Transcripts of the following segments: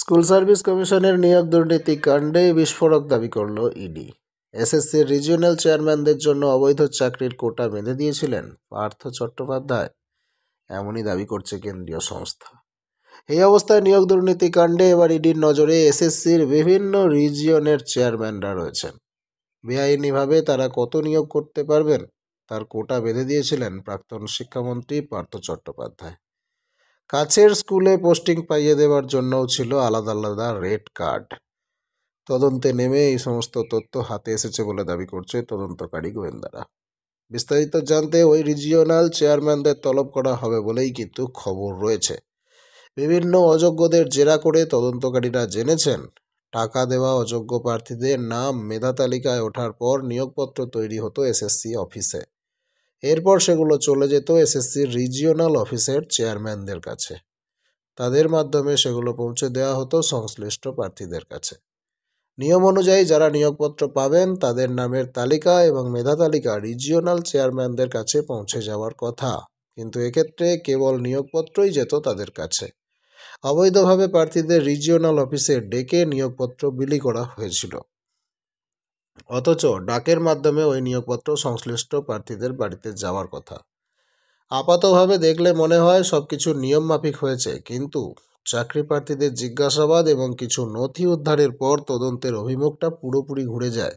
school service কমিশনের নিয়োগ দুর্নীতি কাণ্ডে বিস্ফোরক দাবি করল ইডি এসএসসি রিজিওনাল চেয়ারম্যানদের জন্য অবৈধ চাকরির কোটা বেঁধে দিয়েছিলেন পার্থ চট্টোপাধ্যায় এমনই দাবি করছে কেন্দ্রীয় সংস্থা এই অবস্থায় নিয়োগ দুর্নীতি কাণ্ডে এবার ইডির নজরে এসএসসির বিভিন্ন রিজিয়নের চেয়ারম্যানরা রয়েছেন বেআইনিভাবে তারা কত নিয়োগ করতে পারবেন তার কোটা বেঁধে দিয়েছিলেন প্রাক্তন শিক্ষামন্ত্রী পার্থ চট্টোপাধ্যায় কাছের স্কুলে পোস্টিং পাইয়ে দেওয়ার জন্যও ছিল আলাদা আলাদা রেড কার্ড তদন্তে নেমে এই সমস্ত তথ্য হাতে এসেছে বলে দাবি করছে তদন্তকারী গোয়েন্দারা বিস্তারিত জানতে ওই রিজিওনাল চেয়ারম্যানদের তলব করা হবে বলেই কিন্তু খবর রয়েছে বিভিন্ন অযোগ্যদের জেরা করে তদন্তকারীরা জেনেছেন টাকা দেওয়া অযোগ্য প্রার্থীদের নাম মেধা তালিকায় ওঠার পর নিয়োগপত্র তৈরি হতো এসএসসি অফিসে এরপর সেগুলো চলে যেত এসএসসির রিজিওনাল অফিসের চেয়ারম্যানদের কাছে তাদের মাধ্যমে সেগুলো পৌঁছে দেওয়া হতো সংশ্লিষ্ট প্রার্থীদের কাছে নিয়ম অনুযায়ী যারা নিয়োগপত্র পাবেন তাদের নামের তালিকা এবং মেধা তালিকা রিজিওনাল চেয়ারম্যানদের কাছে পৌঁছে যাওয়ার কথা কিন্তু এক্ষেত্রে কেবল নিয়োগপত্রই যেত তাদের কাছে অবৈধভাবে প্রার্থীদের রিজিওনাল অফিসে ডেকে নিয়োগপত্র বিলি করা হয়েছিল অথচ ডাকের মাধ্যমে ওই নিয়োগপত্র সংশ্লিষ্ট প্রার্থীদের বাড়িতে যাওয়ার কথা আপাতভাবে দেখলে মনে হয় সব কিছু নিয়মমাফিক হয়েছে কিন্তু চাকরি প্রার্থীদের জিজ্ঞাসাবাদ এবং কিছু নথি উদ্ধারের পর তদন্তের অভিমুখটা পুরোপুরি ঘুরে যায়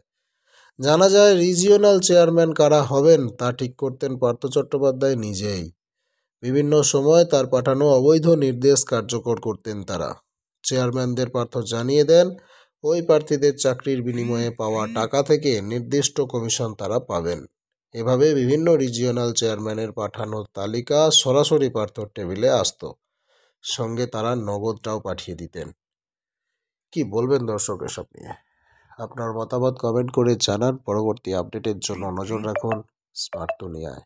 জানা যায় রিজিওনাল চেয়ারম্যান কারা হবেন তা ঠিক করতেন পার্থ চট্টোপাধ্যায় নিজেই বিভিন্ন সময় তার পাঠানো অবৈধ নির্দেশ কার্যকর করতেন তারা চেয়ারম্যানদের পার্থ জানিয়ে দেন ওই প্রার্থীদের চাকরির বিনিময়ে পাওয়া টাকা থেকে নির্দিষ্ট কমিশন তারা পাবেন এভাবে বিভিন্ন রিজিওনাল চেয়ারম্যানের পাঠানোর তালিকা সরাসরি পার্থ টেবিলে আসত সঙ্গে তারা নগদটাও পাঠিয়ে দিতেন কি বলবেন দর্শক এসব নিয়ে আপনার মতামত কমেন্ট করে জানান পরবর্তী আপডেটের জন্য নজর রাখুন স্মার্ট দুনিয়ায়